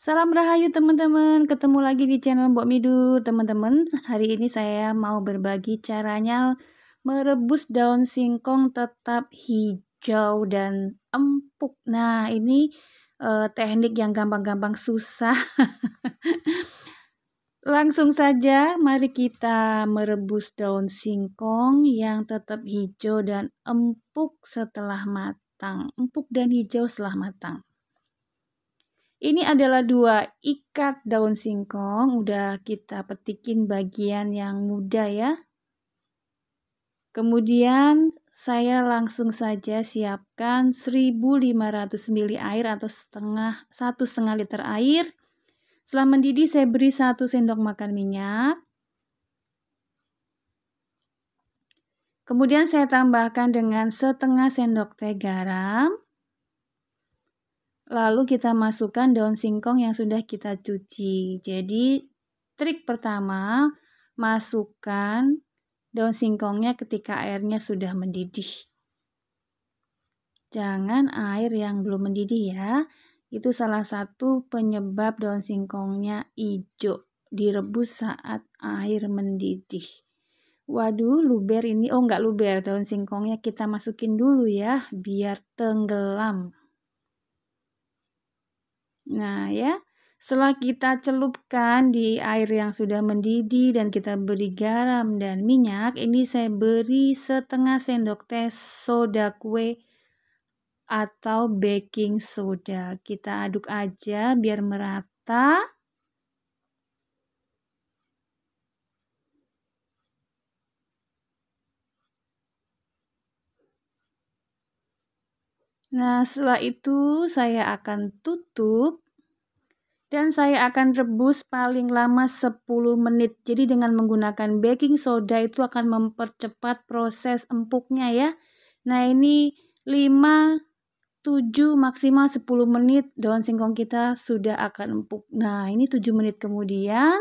Salam rahayu teman-teman, ketemu lagi di channel Mbok Midu. Teman-teman, hari ini saya mau berbagi caranya merebus daun singkong tetap hijau dan empuk. Nah, ini eh, teknik yang gampang-gampang susah. Langsung saja mari kita merebus daun singkong yang tetap hijau dan empuk setelah matang. Empuk dan hijau setelah matang. Ini adalah dua ikat daun singkong, udah kita petikin bagian yang muda ya. Kemudian saya langsung saja siapkan 1500 ml air atau setengah satu setengah liter air. Setelah mendidih saya beri satu sendok makan minyak. Kemudian saya tambahkan dengan setengah sendok teh garam. Lalu kita masukkan daun singkong yang sudah kita cuci. Jadi trik pertama, masukkan daun singkongnya ketika airnya sudah mendidih. Jangan air yang belum mendidih ya. Itu salah satu penyebab daun singkongnya hijau direbus saat air mendidih. Waduh, luber ini oh enggak luber, daun singkongnya kita masukin dulu ya biar tenggelam. Nah, ya. Setelah kita celupkan di air yang sudah mendidih dan kita beri garam dan minyak, ini saya beri setengah sendok teh soda kue atau baking soda. Kita aduk aja biar merata. Nah, setelah itu saya akan tutup dan saya akan rebus paling lama 10 menit. Jadi dengan menggunakan baking soda itu akan mempercepat proses empuknya ya. Nah, ini 5 7 maksimal 10 menit daun singkong kita sudah akan empuk. Nah, ini 7 menit kemudian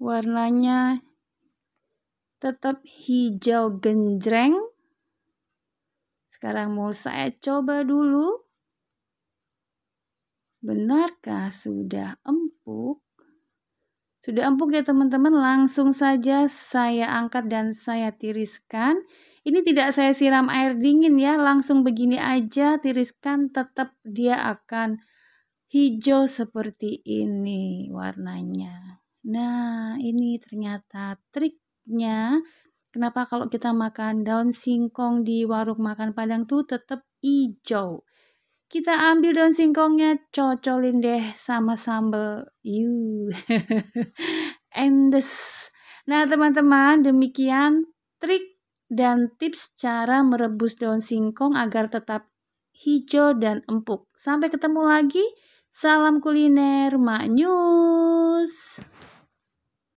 warnanya tetap hijau genjreng. Sekarang mau saya coba dulu. Benarkah sudah empuk? Sudah empuk ya teman-teman, langsung saja saya angkat dan saya tiriskan. Ini tidak saya siram air dingin ya, langsung begini aja tiriskan tetap dia akan hijau seperti ini warnanya. Nah, ini ternyata trik kenapa kalau kita makan daun singkong di warung makan Padang tuh tetap hijau. Kita ambil daun singkongnya, cocolin deh sama sambal. you Endes. Nah, teman-teman, demikian trik dan tips cara merebus daun singkong agar tetap hijau dan empuk. Sampai ketemu lagi. Salam kuliner, Mak News.